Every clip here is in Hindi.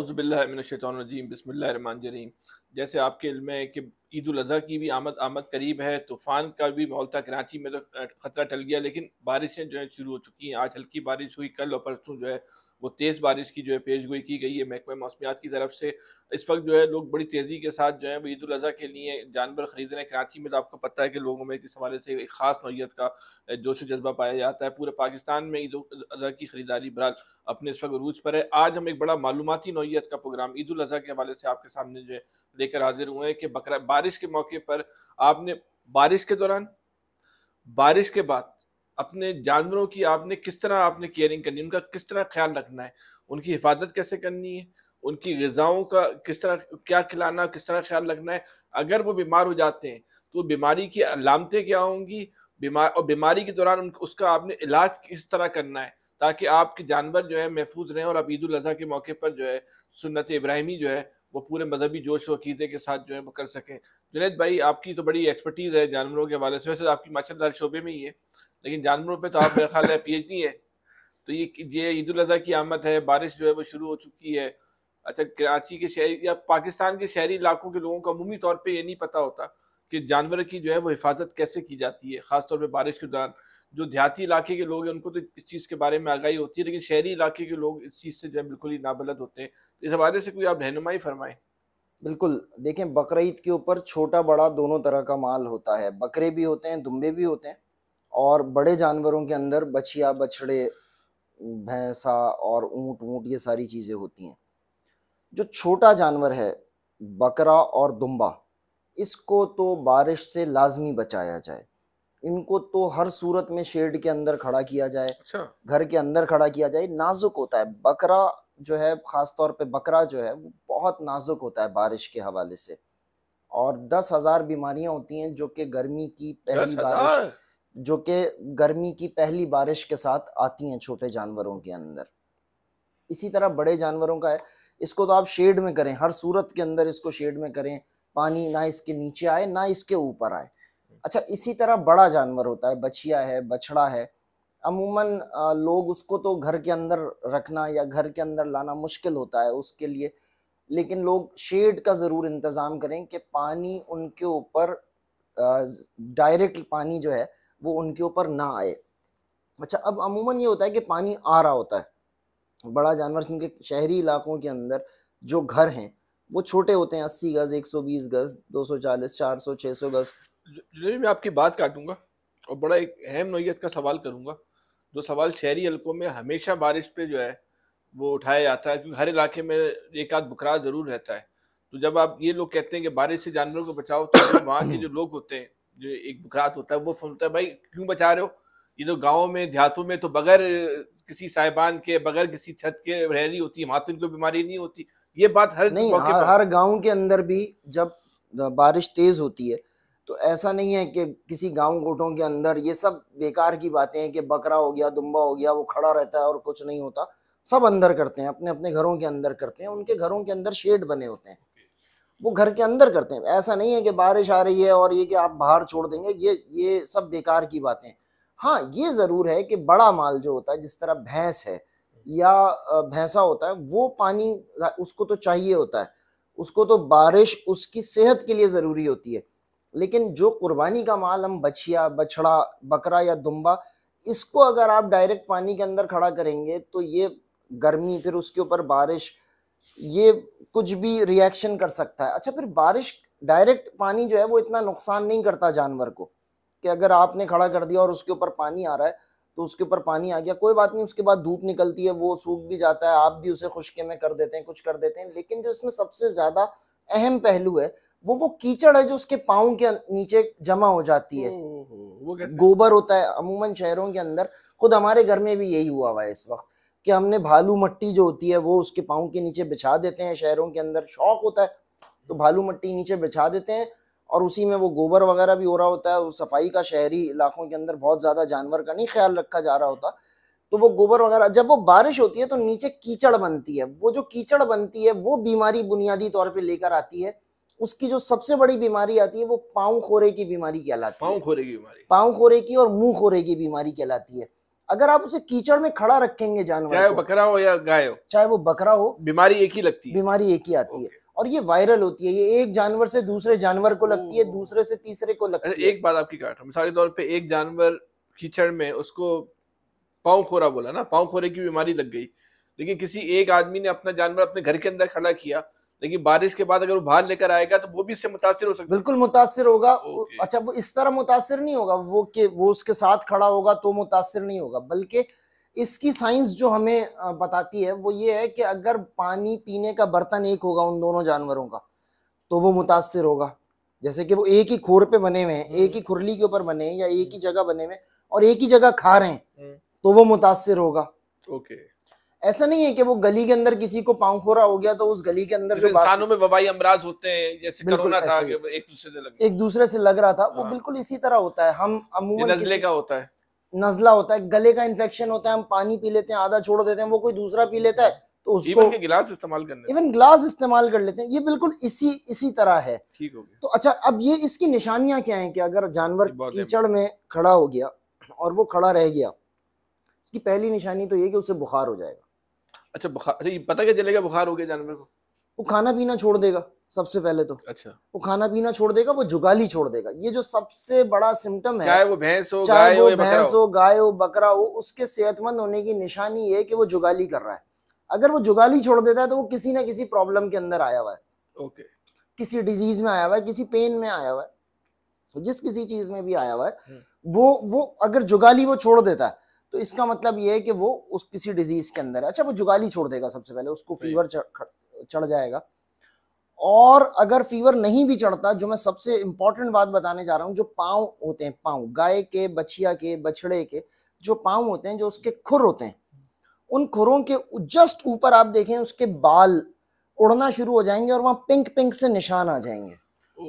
आउज़बिल्लिमिनशैतरजीम बसमीम जैसे आपके इल्म है कि ईद अजी की भी आमद आमद करीब है तूफान का भी माहौल था कराची में तो खतरा टल गया लेकिन बारिशें जो है शुरू हो चुकी हैं आज हल्की बारिश हुई कल और परसों जो है वो तेज़ बारिश की जो है पेश गोई की गई है महकमे मौसमियात की तरफ से इस वक्त जो है लोग बड़ी तेज़ी के साथ जो है वो ईद अजी के लिए जानवर खरीद रहे हैं कराची में तो आपको पता है कि लोगों में इस हवाले से एक ख़ास नौीयत का जोश जज्बा पाया जाता है पूरे पाकिस्तान में ईद अजी की खरीदारी बहाल अपने इस वक्त रूज पर है आज हम एक बड़ा मालूमती नौीयत का प्रोग्राम ईद अजी के हवाले से आपके सामने जो है लेकर हाजिर हुए हैं कि बकरा बारिश के मौके पर आपने बारिश के दौरान बारिश के बाद अपने जानवरों की आपने किस तरह आपने केयरिंग करनी है उनका किस तरह ख्याल रखना है उनकी हिफाजत कैसे करनी है उनकी गजाओं का किस तरह क्या खिलाना किस तरह ख्याल रखना है अगर वो बीमार हो जाते हैं तो बीमारी की अलामतें क्या होंगी बीमार और बीमारी के दौरान उसका आपने इलाज किस तरह करना है ताकि आपके जानवर जो है महफूज रहें और आप ईद अजी के मौके पर जो है सुन्नत इब्राहिमी जो है वो पूरे मजहबी जोश व अकीदे के साथ जो है वो कर सकें जुनेद भाई आपकी तो बड़ी एक्सपर्टीज़ है जानवरों के हवाले से वैसे तो आपकी माशादार शोबे में ही है लेकिन जानवरों पर तो आप मेरा ख्याल है पी एच है तो ये ये ईद अजी की आमद है बारिश जो है वो शुरू हो चुकी है अच्छा कराची के शहरी या पाकिस्तान के शहरी इलाकों के लोगों को अमूमी तौर पर ये नहीं पता होता कि जानवर की जो है वो हिफाजत कैसे की जाती है ख़ासतौर पर बारिश के दौरान जो देहाती इलाके के लोग हैं उनको तो इस चीज़ के बारे में आगाही होती है लेकिन शहरी इलाके के लोग इस चीज़ से जो है बिल्कुल ही नाबलद होते हैं तो इस हवाले से कोई आप रहनुमाई फरमाएं बिल्कुल देखें बकरीद के ऊपर छोटा बड़ा दोनों तरह का माल होता है बकरे भी होते हैं दुम्बे भी होते हैं और बड़े जानवरों के अंदर बछिया बछड़े भैंसा और ऊँट ऊँट ये सारी चीज़ें होती हैं जो छोटा जानवर है बकरा और दुम्बा इसको तो बारिश से लाजमी बचाया जाए इनको तो हर सूरत में शेड के अंदर खड़ा किया जाए अच्छा। घर के अंदर खड़ा किया जाए नाजुक होता है बकरा जो है खास तौर पे बकरा जो है वो बहुत नाजुक होता है बारिश के हवाले से और दस हजार बीमारियां होती हैं जो कि गर्मी की पहली बारिश जो कि गर्मी की पहली बारिश के साथ आती हैं छोटे जानवरों के अंदर इसी तरह बड़े जानवरों का है इसको तो आप शेड में करें हर सूरत के अंदर इसको शेड में करें पानी ना इसके नीचे आए ना इसके ऊपर आए अच्छा इसी तरह बड़ा जानवर होता है बछिया है बछड़ा है अमूमन लोग उसको तो घर के अंदर रखना या घर के अंदर लाना मुश्किल होता है उसके लिए लेकिन लोग शेड का ज़रूर इंतज़ाम करें कि पानी उनके ऊपर डायरेक्ट पानी जो है वो उनके ऊपर ना आए अच्छा अब अमूमन ये होता है कि पानी आ रहा होता है बड़ा जानवर क्योंकि शहरी इलाकों के अंदर जो घर हैं वो छोटे होते हैं अस्सी गज़ एक सौ बीस गज़ दो सौ चालीस चार सौ छः सौ गज़ जी मैं आपकी बात काटूंगा और बड़ा एक अहम नोयत का सवाल करूंगा जो सवाल शहरी हलकों में हमेशा बारिश पे जो है वो उठाया जाता है क्योंकि हर इलाके में एक आध बकरा ज़रूर रहता है तो जब आप ये लोग कहते हैं कि बारिश से जानवरों को बचाओ तो वहाँ के जो लोग होते हैं जो एक बकरात होता है वो सुनता है भाई क्यों बचा रहे हो ये तो गाँव में देहातों में तो बगैर किसी साहिबान के बगैर किसी छत के रह रही होती है वहां तो इनको बीमारी नहीं होती ये बात हर नहीं हर गाँव के अंदर भी जब बारिश तेज होती है तो ऐसा नहीं है कि किसी गांव गोटों के अंदर ये सब बेकार की बातें हैं कि बकरा हो गया दुम्बा हो गया वो खड़ा रहता है और कुछ नहीं होता सब अंदर करते हैं अपने अपने घरों के अंदर करते हैं उनके घरों के अंदर शेड बने होते हैं वो घर के अंदर करते हैं ऐसा नहीं है कि बारिश आ रही है और ये कि आप बाहर छोड़ देंगे ये ये सब बेकार की बातें हाँ ये ज़रूर है कि बड़ा माल जो होता है जिस तरह भैंस है या भैंसा होता है वो पानी उसको तो चाहिए होता है उसको तो बारिश उसकी सेहत के लिए ज़रूरी होती है लेकिन जो कुर्बानी का माल हम बछिया बछड़ा बकरा या दुम्बा इसको अगर आप डायरेक्ट पानी के अंदर खड़ा करेंगे तो ये गर्मी फिर उसके ऊपर बारिश ये कुछ भी रिएक्शन कर सकता है अच्छा फिर बारिश डायरेक्ट पानी जो है वो इतना नुकसान नहीं करता जानवर को कि अगर आपने खड़ा कर दिया और उसके ऊपर पानी आ रहा है तो उसके ऊपर पानी आ गया कोई बात नहीं उसके बाद धूप निकलती है वो सूख भी जाता है आप भी उसे खुशके में कर देते हैं कुछ कर देते हैं लेकिन जो इसमें सबसे ज़्यादा अहम पहलू है वो वो कीचड़ है जो उसके पाओ के अं-, नीचे जमा हो जाती है वो गोबर होता है अमूमन शहरों के अंदर खुद हमारे घर में भी यही हुआ हुआ है इस वक्त कि हमने भालू मट्टी जो होती है वो उसके पाओ के नीचे बिछा देते हैं शहरों के अंदर शौक होता है तो भालू मट्टी नीचे बिछा देते हैं और उसी में वो गोबर वगैरह भी हो रहा होता है उस सफाई का शहरी इलाकों के अंदर बहुत ज़्यादा जानवर का नहीं ख्याल रखा जा रहा होता तो वो गोबर वगैरह जब वो बारिश होती है तो नीचे कीचड़ बनती है वो जो कीचड़ बनती है वो बीमारी बुनियादी तौर पर लेकर आती है उसकी जो सबसे बड़ी बीमारी आती है वो पाँव खोरे की बीमारी कहलाती है पाँव खोरे की बीमारी पाँव खोरे की और मुंह खोरे की बीमारी कहलाती है अगर आप उसे कीचड़ में खड़ा रखेंगे जानवर चाहे बकरा हो या गाय हो चाहे वो बकरा हो बीमारी एक ही लगती है बीमारी एक ही आती है और ये वायरल होती है ये एक जानवर से दूसरे जानवर को लगती है दूसरे से तीसरे को लगती अच्छा, है एक बात आपकी काट मिसाल के तौर पर एक जानवर कीचड़ में उसको पाँव खोरा बोला ना पाँव खोरे की बीमारी लग गई लेकिन किसी एक आदमी ने अपना जानवर अपने घर के अंदर खड़ा किया लेकिन बारिश के बाद अगर वो बाहर लेकर आएगा तो वो भी इससे मुतासर हो सकता बिल्कुल मुतासर होगा अच्छा वो इस तरह मुतासर नहीं होगा वो के वो उसके साथ खड़ा होगा तो मुतासर नहीं होगा बल्कि इसकी साइंस जो हमें बताती है वो ये है कि अगर पानी पीने का बर्तन एक होगा उन दोनों जानवरों का तो वो मुतासर होगा जैसे कि वो एक ही खोर पे बने हुए हैं हम्म। एक ही खुरली के ऊपर बने हैं या एक ही जगह बने हुए और एक ही जगह खा रहे हैं हम्म। तो वो मुतासर होगा ओके ऐसा नहीं है कि वो गली के अंदर किसी को पाँव फोरा हो गया तो उस गली के अंदर इंसानों में वबाई अमराज होते हैं जैसे कोरोना था एक दूसरे से लग एक दूसरे से लग रहा था वो हाँ। बिल्कुल इसी तरह होता है हम अमूमन नजले का होता है नजला होता है गले का इन्फेक्शन होता है हम पानी पी लेते हैं आधा छोड़ देते हैं वो कोई दूसरा पी लेता है तो उसको गिलास इस्तेमाल करने इवन गिलास इस्तेमाल कर लेते हैं ये बिल्कुल इसी इसी तरह है ठीक हो गया तो अच्छा अब ये इसकी निशानियां क्या हैं कि अगर जानवर कीचड़ में खड़ा हो गया और वो खड़ा रह गया इसकी पहली निशानी तो ये कि उसे बुखार हो जाएगा अच्छा बुखार अच्छा ये पता क्या चलेगा बुखार हो गया जानवर को वो खाना पीना छोड़ देगा सबसे पहले तो अच्छा वो खाना पीना छोड़ देगा वो जुगाली छोड़ देगा ये जो सबसे बड़ा सिम्टम है चाहे वो भैंस हो चाहे वो भैंस हो गाय हो बकरा हो उसके सेहतमंद होने की निशानी है कि वो जुगाली कर रहा है अगर वो जुगाली छोड़ देता है तो वो किसी ना किसी प्रॉब्लम के अंदर आया हुआ है ओके किसी डिजीज में आया हुआ है किसी पेन में आया हुआ है तो जिस किसी चीज में भी आया हुआ है हम्म। वो वो अगर जुगाली वो छोड़ देता है तो इसका मतलब ये है कि वो उस किसी डिजीज के अंदर है अच्छा वो जुगाली छोड़ देगा सबसे पहले उसको फीवर चढ़ जाएगा और अगर फीवर नहीं भी चढ़ता जो मैं सबसे इंपॉर्टेंट बात बताने जा रहा हूँ जो पाँव होते हैं पाँव गाय के बछिया के बछड़े के जो पाँव होते हैं जो उसके खुर होते हैं उन खुरों के जस्ट ऊपर आप देखें उसके बाल उड़ना शुरू हो जाएंगे और वहाँ पिंक पिंक से निशान आ जाएंगे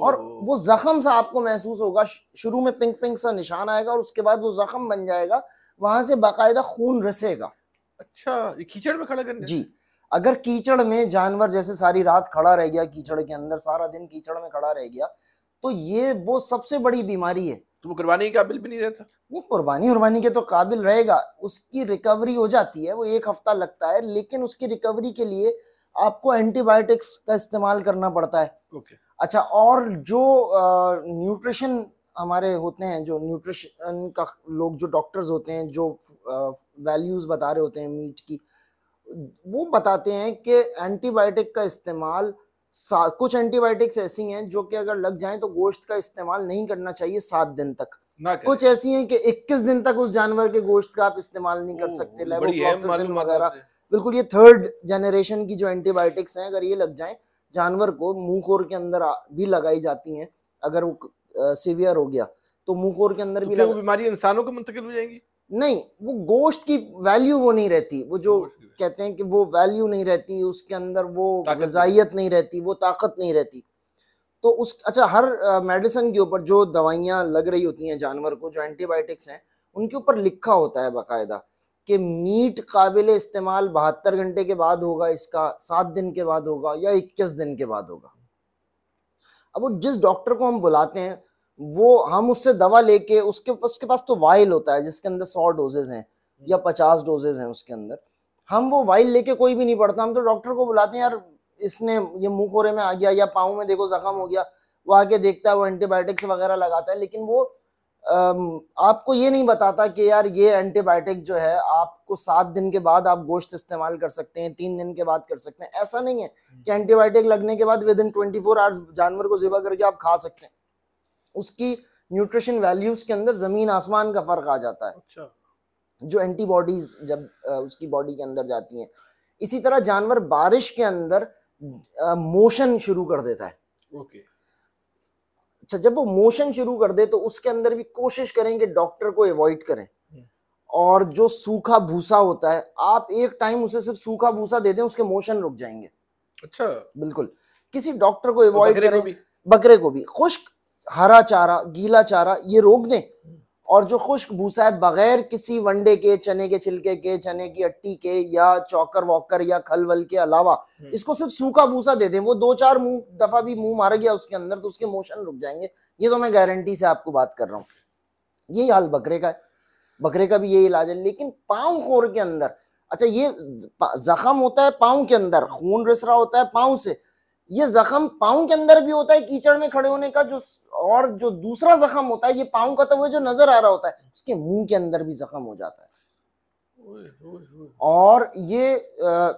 और वो जख्म सा आपको महसूस होगा शुरू में पिंक पिंक सा निशान आएगा और उसके बाद वो जख्म बन जाएगा वहां से बाकायदा खून रसेगा अच्छा कीचड़ में खड़ा करने जी अगर कीचड़ में जानवर जैसे सारी रात खड़ा रह गया कीचड़ के अंदर सारा दिन कीचड़ में खड़ा रह गया तो ये वो सबसे बड़ी बीमारी है तो वो कुर्बानी के काबिल भी नहीं रहता नहीं कुर्बानी उर्बानी के तो काबिल रहेगा उसकी रिकवरी हो जाती है वो एक हफ्ता लगता है लेकिन उसकी रिकवरी के लिए आपको एंटीबायोटिक्स का इस्तेमाल करना पड़ता है ओके अच्छा और जो न्यूट्रिशन हमारे होते हैं जो न्यूट्रिशन का लोग जो डॉक्टर्स होते हैं जो वैल्यूज़ बता रहे होते हैं मीट की वो बताते हैं कि एंटीबायोटिक का इस्तेमाल कुछ एंटीबायोटिक्स ऐसी हैं जो कि अगर लग जाए तो गोश्त का इस्तेमाल नहीं करना चाहिए सात दिन तक कुछ ऐसी हैं कि 21 दिन तक उस जानवर के गोश्त का आप इस्तेमाल नहीं कर सकते वगैरह बिल्कुल ये थर्ड जनरेशन की जो एंटीबायोटिक्स हैं अगर ये लग जाएं जानवर को मुंह खोर के अंदर भी लगाई जाती हैं अगर वो सीवियर हो गया तो मुंह खोर के अंदर तो भी लग... बीमारी इंसानों को मुंतकिल हो जाएंगी नहीं वो गोश्त की वैल्यू वो नहीं रहती वो जो कहते हैं कि वो वैल्यू नहीं रहती उसके अंदर वो गजाइत नहीं रहती वो ताकत नहीं रहती तो उस अच्छा हर मेडिसिन के ऊपर जो दवाइयाँ लग रही होती हैं जानवर को जो एंटीबायोटिक्स हैं उनके ऊपर लिखा होता है बाकायदा कि मीट काबिल इस्तेमाल बहत्तर घंटे के बाद होगा इसका सात दिन के बाद होगा या इक्कीस दिन के बाद होगा अब वो जिस डॉक्टर को हम बुलाते हैं वो हम उससे दवा लेके उसके उसके पास तो वाइल होता है जिसके अंदर सौ डोजेज हैं या पचास डोजेज हैं उसके अंदर हम वो वाइल लेके कोई भी नहीं पड़ता हम तो डॉक्टर को बुलाते हैं यार इसने ये मुंह खोरे में आ गया या पाओ में देखो जख्म हो गया वो आके देखता है वो एंटीबायोटिक्स वगैरह लगाता है लेकिन वो आपको ये नहीं बताता कि यार ये एंटीबायोटिक जो है आपको सात दिन के बाद आप गोश्त इस्तेमाल कर सकते हैं तीन दिन के बाद कर सकते हैं ऐसा नहीं है कि एंटीबायोटिक लगने के बाद within twenty four hours जानवर को जिबा करके आप खा सकते हैं उसकी न्यूट्रिशन वैल्यूज के अंदर जमीन आसमान का फर्क आ जाता है अच्छा जो एंटीबॉडीज जब उसकी बॉडी के अंदर जाती हैं इसी तरह जानवर बारिश के अंदर मोशन शुरू कर देता है ओके अच्छा जब वो मोशन शुरू कर दे तो उसके अंदर भी कोशिश करें कि डॉक्टर को अवॉइड करें हम्म। और जो सूखा भूसा होता है आप एक टाइम उसे सिर्फ सूखा भूसा दे दें उसके मोशन रुक जाएंगे अच्छा बिल्कुल किसी डॉक्टर को अवॉइड तो करें बकरे को भी खुश्क हरा चारा गीला चारा ये रोक दें और जो खुश्क भूसा है बगैर किसी वनडे के चने के छिलके के चने की अट्टी के या चौकर वॉकर या खलवल के अलावा हम्म। इसको सिर्फ सूखा भूसा दे दें वो दो चार मुंह दफा भी मुंह मार गया उसके अंदर तो उसके मोशन रुक जाएंगे ये तो मैं गारंटी से आपको बात कर रहा हूँ यही हाल बकरे का है बकरे का भी यही इलाज है लेकिन पाँव खोर के अंदर अच्छा ये जख्म होता है पाँव के अंदर खून रिस रहा होता है पाँव से ये जख्म पाओ के अंदर भी होता है कीचड़ में खड़े होने का जो और जो दूसरा जख्म होता है ये का तो वह जो नजर आ रहा होता है उसके मुंह के अंदर भी जख्म हो जाता है और ये आ,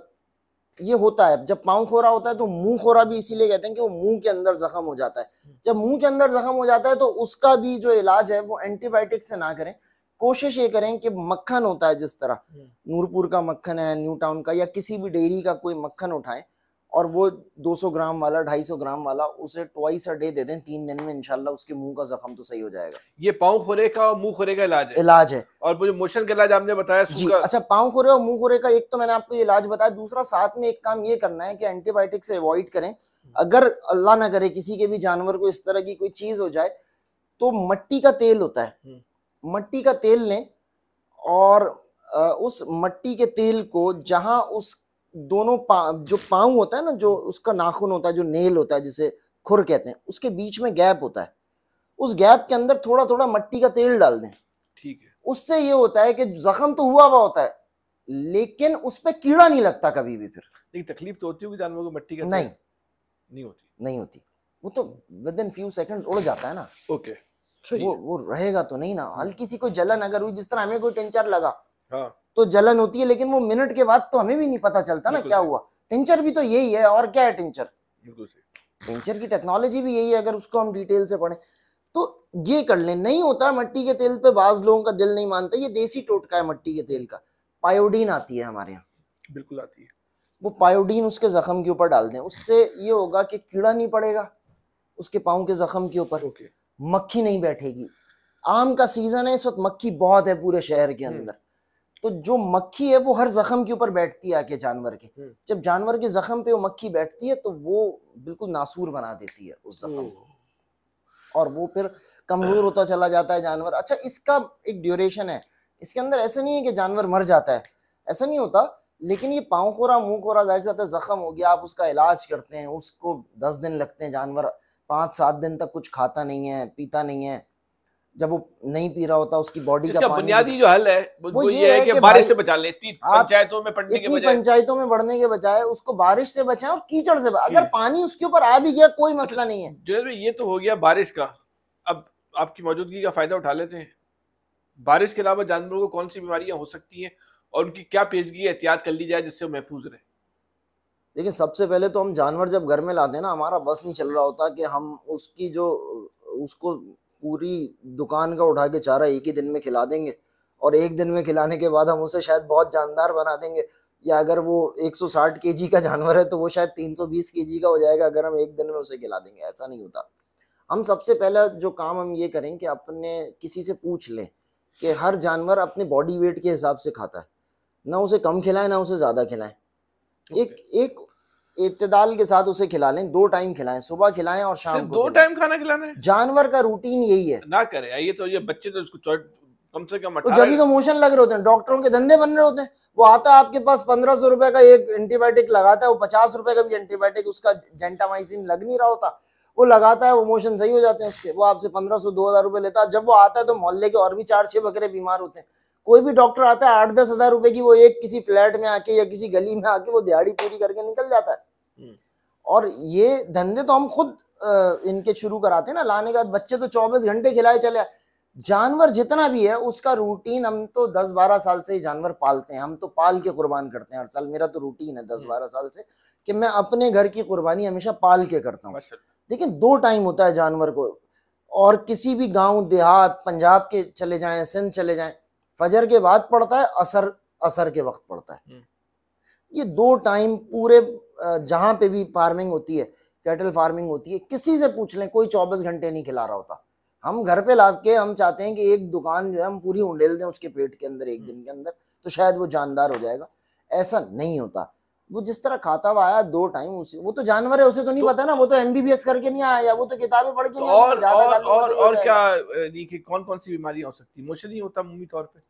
ये होता है जब पाओ खोरा होता है तो मुंह खोरा भी इसीलिए कहते हैं कि वो मुंह के अंदर जख्म हो जाता है जब मुंह के अंदर जख्म हो जाता है तो उसका भी जो इलाज है वो एंटीबायोटिक से ना करें कोशिश ये करें कि मक्खन होता है जिस तरह हम्म। नूरपुर का मक्खन है न्यू टाउन का या किसी भी डेयरी का कोई मक्खन उठाएं और वो 200 ग्राम वाला 250 ग्राम वाला उसे ट्वाइस अ डे दे दें तीन दिन में इनशाला उसके मुंह का जख्म तो सही हो जाएगा ये पाँव खोरे का और मुंह खोरे का इलाज है इलाज है और मुझे मोशन का इलाज आपने बताया जी अच्छा पाँव खोरे और मुंह खोरे का एक तो मैंने आपको ये इलाज बताया दूसरा साथ में एक काम ये करना है कि एंटीबायोटिक से अवॉइड करें अगर अल्लाह ना करे किसी के भी जानवर को इस तरह की कोई चीज हो जाए तो मट्टी का तेल होता है हम्म। मट्टी का तेल लें और उस मट्टी के तेल को जहां उस दोनों पा, जो पाँव होता है ना जो उसका नाखून होता है जो नेल होता है जिसे खुर कहते हैं उसके बीच में गैप होता है उस गैप के अंदर थोड़ा थोड़ा मट्टी का तेल डाल दें ठीक है उससे ये होता है कि जख्म तो हुआ हुआ होता है लेकिन उस पर कीड़ा नहीं लगता कभी भी फिर लेकिन तकलीफ तो होती होगी जानवर को मट्टी का नहीं नहीं होती नहीं होती वो तो विद इन फ्यू सेकंड उड़ जाता है ना ओके okay. वो वो रहेगा तो नहीं ना हल्की सी कोई जलन अगर हुई जिस तरह हमें कोई टेंचर लगा हाँ तो जलन होती है लेकिन वो मिनट के बाद तो हमें भी नहीं पता चलता ना क्या हुआ टिंचर भी तो यही है और क्या है टिंचर टिंचर की टेक्नोलॉजी भी यही है अगर उसको हम डिटेल से पढ़े तो ये कर ले नहीं होता मट्टी के तेल पे बाज लोगों का दिल नहीं मानता ये देसी टोटका है मट्टी के तेल का पायोडीन आती है हमारे यहाँ बिल्कुल आती है वो पायोडीन उसके जख्म के ऊपर डाल दें उससे ये होगा कि कीड़ा नहीं पड़ेगा उसके पाँव के जख्म के ऊपर okay. मक्खी नहीं बैठेगी आम का सीजन है इस वक्त मक्खी बहुत है पूरे शहर के हम्म। अंदर तो जो मक्खी है वो हर जख्म के ऊपर बैठती है आके जानवर के हम्म। जब जानवर के जख्म पे वो मक्खी बैठती है तो वो बिल्कुल नासूर बना देती है उस जख्म को हम्म। और वो फिर कमजोर होता चला जाता है जानवर अच्छा इसका एक ड्यूरेशन है इसके अंदर ऐसा नहीं है कि जानवर मर जाता है ऐसा नहीं होता लेकिन ये पाँव खोरा मुंह खोरा जाहिर सी है जख्म हो गया आप उसका इलाज करते हैं उसको दस दिन लगते हैं जानवर पाँच सात दिन तक कुछ खाता नहीं है पीता नहीं है जब वो नहीं पी रहा होता उसकी बॉडी का पानी बुनियादी जो हल है वो, वो ये, ये है, कि बारिश से बचा ले पंचायतों में पड़ने के बजाय पंचायतों में बढ़ने के बजाय उसको बारिश से बचाए और कीचड़ से बचाएं अगर पानी उसके ऊपर आ भी गया कोई अच्छा, मसला नहीं है जुनेद भाई ये तो हो गया बारिश का अब आपकी मौजूदगी का फायदा उठा लेते हैं बारिश के अलावा जानवरों को कौन सी बीमारियां हो सकती हैं और उनकी क्या पेशगी एहतियात कर ली जाए जिससे वो महफूज रहे लेकिन सबसे पहले तो हम जानवर जब घर में लाते हैं ना हमारा बस नहीं चल रहा होता कि हम उसकी जो उसको पूरी दुकान का उठा के चारा एक ही दिन में खिला देंगे और एक दिन में खिलाने के बाद हम उसे शायद बहुत जानदार बना देंगे या अगर वो 160 केजी का जानवर है तो वो शायद 320 केजी का हो जाएगा अगर हम एक दिन में उसे खिला देंगे ऐसा नहीं होता हम सबसे पहला जो काम हम ये करें कि अपने किसी से पूछ लें कि हर जानवर अपने बॉडी वेट के हिसाब से खाता है ना उसे कम खिलाएं ना उसे ज़्यादा खिलाएं एक एक इतदाल के साथ उसे खिला लें दो टाइम खिलाएं सुबह खिलाएं और शाम को दो टाइम खाना खिलाना है जानवर का रूटीन यही है ना करे आइए तो ये बच्चे तो इसको कम से कम जब तो मोशन लग रहे होते हैं डॉक्टरों के धंधे बन रहे होते हैं वो आता है आपके पास पंद्रह सौ रुपए का एक एंटीबायोटिक लगाता है वो पचास रुपए का भी एंटीबायोटिक उसका जेंटामाइसिन लग नहीं रहा होता वो लगाता है वो मोशन सही हो जाते हैं उसके वो आपसे पंद्रह सौ दो हजार रुपए लेता है जब वो आता है तो मोहल्ले के और भी चार छह बकरे बीमार होते हैं कोई भी डॉक्टर आता है आठ दस हजार रुपए की वो एक किसी फ्लैट में आके या किसी गली में आके वो दिहाड़ी पूरी करके निकल जाता है हम्म। और ये धंधे तो हम खुद इनके शुरू कराते हैं ना लाने के बाद बच्चे तो चौबीस घंटे खिलाए चले जानवर जितना भी है उसका रूटीन हम तो दस बारह साल से ही जानवर पालते हैं हम तो पाल के कुर्बान करते हैं हर साल मेरा तो रूटीन है हम्म। दस बारह साल से कि मैं अपने घर की कुर्बानी हमेशा पाल के करता हूँ लेकिन दो टाइम होता है जानवर को और किसी भी गांव देहात पंजाब के चले जाएं सिंध चले जाएं फजर के बाद पढ़ता है असर असर के वक्त पड़ता है हम्म। ये दो टाइम पूरे जहां पे भी फार्मिंग होती है कैटल फार्मिंग होती है किसी से पूछ लें कोई चौबीस घंटे नहीं खिला रहा होता हम घर पे ला के हम चाहते हैं कि एक दुकान जो है हम पूरी उंडेल दें उसके पेट के अंदर एक हम्म। दिन के अंदर तो शायद वो जानदार हो जाएगा ऐसा नहीं होता वो जिस तरह खाता हुआ आया दो टाइम उसे वो तो जानवर है उसे तो नहीं तो, पता ना वो तो एमबीबीएस करके नहीं आया वो तो किताबें पढ़ के तो नहीं और और, और, और क्या देखिए कौन कौन सी बीमारी हो सकती मुझे नहीं होता मुमी तौर पे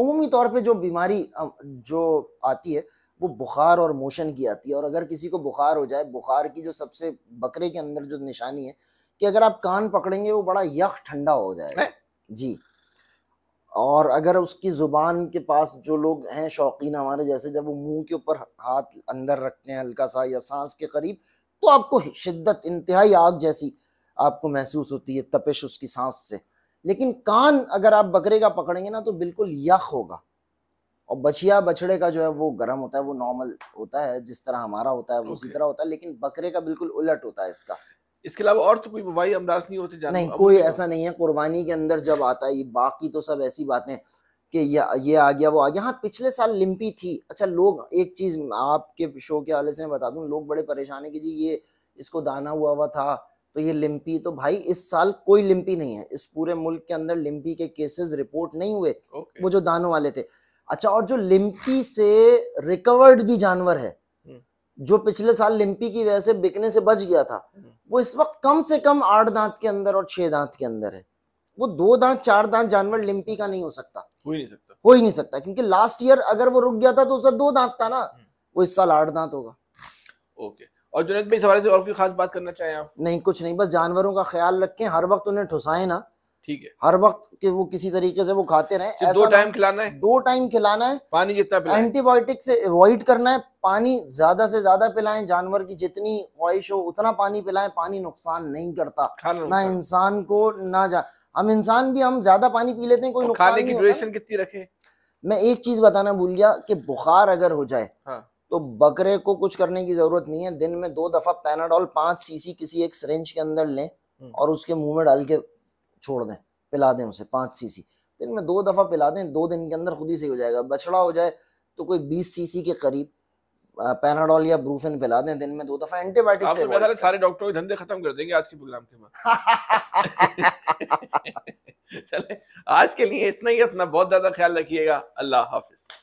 उमूमी तौर पे जो बीमारी जो आती है वो बुखार और मोशन की आती है और अगर किसी को बुखार हो जाए बुखार की जो सबसे बकरे के अंदर जो निशानी है कि अगर आप कान पकड़ेंगे वो बड़ा यख ठंडा हो जाएगा जी और अगर उसकी ज़ुबान के पास जो लोग हैं शौकीन हमारे जैसे जब वो मुंह के ऊपर हाथ अंदर रखते हैं हल्का सा या सांस के करीब तो आपको शिद्दत इंतहाई आग जैसी आपको महसूस होती है तपिश उसकी सांस से लेकिन कान अगर आप बकरे का पकड़ेंगे ना तो बिल्कुल यख होगा और बछिया बछड़े का जो है वो गर्म होता है वो नॉर्मल होता है जिस तरह हमारा होता है वो okay. उसी तरह होता है लेकिन बकरे का बिल्कुल उलट होता है इसका इसके अलावा और तो कोई वबाई अमराज नहीं होते नहीं कोई ऐसा नहीं है कुर्बानी के अंदर जब आता है ये बाकी तो सब ऐसी बातें कि ये ये आ गया वो आ गया हाँ पिछले साल लिम्पी थी अच्छा लोग एक चीज़ आपके शो के हाले से बता दूँ लोग बड़े परेशान है कि जी ये इसको दाना हुआ हुआ था तो ये लिम्पी तो भाई इस साल कोई लिम्पी नहीं है इस पूरे मुल्क के अंदर लिम्पी के केसेस रिपोर्ट नहीं हुए okay. वो जो दानों वाले थे अच्छा और जो लिम्पी से रिकवर्ड भी जानवर है जो पिछले साल लिम्पी की वजह से बिकने से बच गया था वो इस वक्त कम से कम आठ दांत के अंदर और छह दांत के अंदर है वो दो दांत चार दांत जानवर लिम्पी का नहीं हो सकता हो ही नहीं सकता हो ही नहीं सकता क्योंकि लास्ट ईयर अगर वो रुक गया था तो उसका दो दांत था ना हम्म। वो इस साल आठ दांत होगा ओके और जुनेद भाई इस हवाले से और कोई खास बात करना चाहें आप नहीं कुछ नहीं बस जानवरों का ख्याल रखें हर वक्त उन्हें ठुसाएं ना ठीक है हर वक्त कि वो किसी तरीके से वो खाते रहे दो टाइम खिलाना है दो टाइम खिलाना है पानी जितना एंटीबायोटिक से अवॉइड करना है पानी ज्यादा से ज्यादा पिलाएं जानवर की जितनी ख्वाहिश हो उतना पानी पिलाएं पानी नुकसान नहीं करता ना इंसान को ना जा हम इंसान भी हम ज्यादा पानी पी लेते हैं कोई तो नुकसान खाने की ड्यूरेशन कितनी रखे मैं एक चीज बताना भूल गया कि बुखार अगर हो जाए हाँ। तो बकरे को कुछ करने की जरूरत नहीं है दिन में दो दफा पैनाडोल पांच सीसी किसी एक सरेंज के अंदर लें हम्म। और उसके मुंह में डाल के छोड़ दें पिला दें उसे पाँच सी सी दिन तो में दो दफ़ा पिला दें दो दिन के अंदर खुद ही सही हो जाएगा बछड़ा हो जाए तो कोई बीस सी सी के करीब पैनाडोल या ब्रूफिन पिला दें दिन में दो दफा एंटीबायोटिक से सारे डॉक्टरों के धंधे खत्म कर देंगे आज के प्रोग्राम के बाद चले आज के लिए इतना ही अपना बहुत ज्यादा ख्याल रखिएगा अल्लाह हाफिज